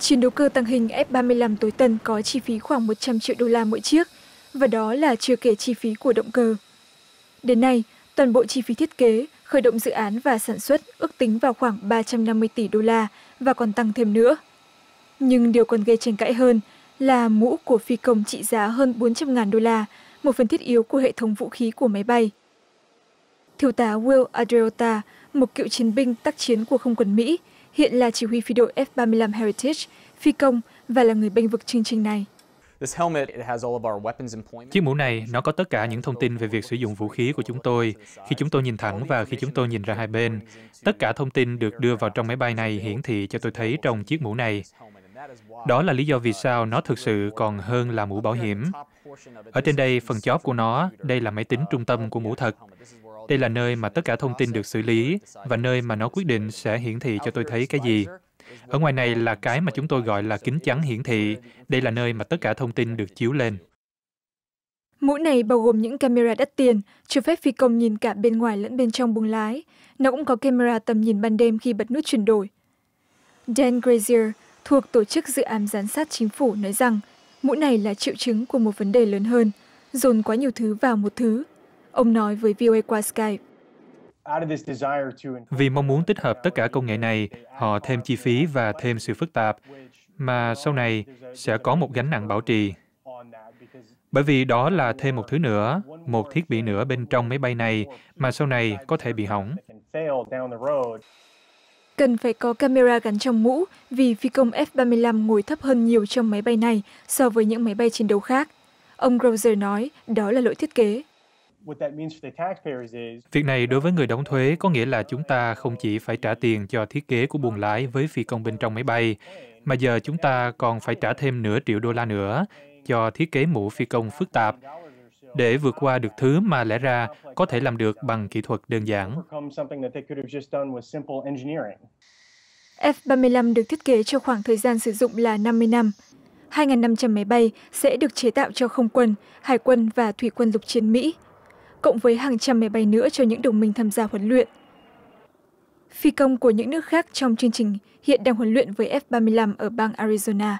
chiến đấu cơ tăng hình F ba mươi lăm tối tân có chi phí khoảng một trăm triệu đô la mỗi chiếc và đó là chưa kể chi phí của động cơ đến nay toàn bộ chi phí thiết kế khởi động dự án và sản xuất ước tính vào khoảng ba trăm năm mươi tỷ đô la và còn tăng thêm nữa nhưng điều còn gây tranh cãi hơn là mũ của phi công trị giá hơn bốn trăm ngàn đô la một phần thiết yếu của hệ thống vũ khí của máy bay thiếu tá will adriota một cựu chiến binh tác chiến của không quân mỹ hiện là chỉ huy phi đội F ba mươi lăm he phi công và là người bênh vực chương trình này chiếc mũ này nó có tất cả những thông tin về việc sử dụng vũ khí của chúng tôi khi chúng tôi nhìn thẳng và khi chúng tôi nhìn ra hai bên tất cả thông tin được đưa vào trong máy bay này hiển thị cho tôi thấy trong chiếc mũ này đó là lý do vì sao nó thực sự còn hơn là mũ bảo hiểm ở trên đây phần chóp của nó đây là máy tính trung tâm của mũ thật đây là nơi mà tất cả thông tin được xử lý và nơi mà nó quyết định sẽ hiển thị cho tôi thấy cái gì. Ở ngoài này là cái mà chúng tôi gọi là kính chắn hiển thị. Đây là nơi mà tất cả thông tin được chiếu lên. Mũ này bao gồm những camera đắt tiền, cho phép phi công nhìn cả bên ngoài lẫn bên trong buồng lái. Nó cũng có camera tầm nhìn ban đêm khi bật nút chuyển đổi. Dan Grazier, thuộc tổ chức dự án giám sát chính phủ nói rằng mũ này là triệu chứng của một vấn đề lớn hơn, dồn quá nhiều thứ vào một thứ. Ông nói với VOA qua Skype. Vì mong muốn tích hợp tất cả công nghệ này, họ thêm chi phí và thêm sự phức tạp, mà sau này sẽ có một gánh nặng bảo trì. Bởi vì đó là thêm một thứ nữa, một thiết bị nữa bên trong máy bay này mà sau này có thể bị hỏng. Cần phải có camera gắn trong mũ vì phi công F-35 ngồi thấp hơn nhiều trong máy bay này so với những máy bay chiến đấu khác. Ông Grozer nói đó là lỗi thiết kế. Việc này đối với người đóng thuế có nghĩa là chúng ta không chỉ phải trả tiền cho thiết kế của buồng lái với phi công bên trong máy bay, mà giờ chúng ta còn phải trả thêm nửa triệu đô la nữa cho thiết kế mũ phi công phức tạp để vượt qua được thứ mà lẽ ra có thể làm được bằng kỹ thuật đơn giản. F-35 được thiết kế cho khoảng thời gian sử dụng là 50 năm. 2.500 máy bay sẽ được chế tạo cho không quân, hải quân và thủy quân lục chiến Mỹ cộng với hàng trăm máy bay nữa cho những đồng minh tham gia huấn luyện phi công của những nước khác trong chương trình hiện đang huấn luyện với F-35 ở bang Arizona.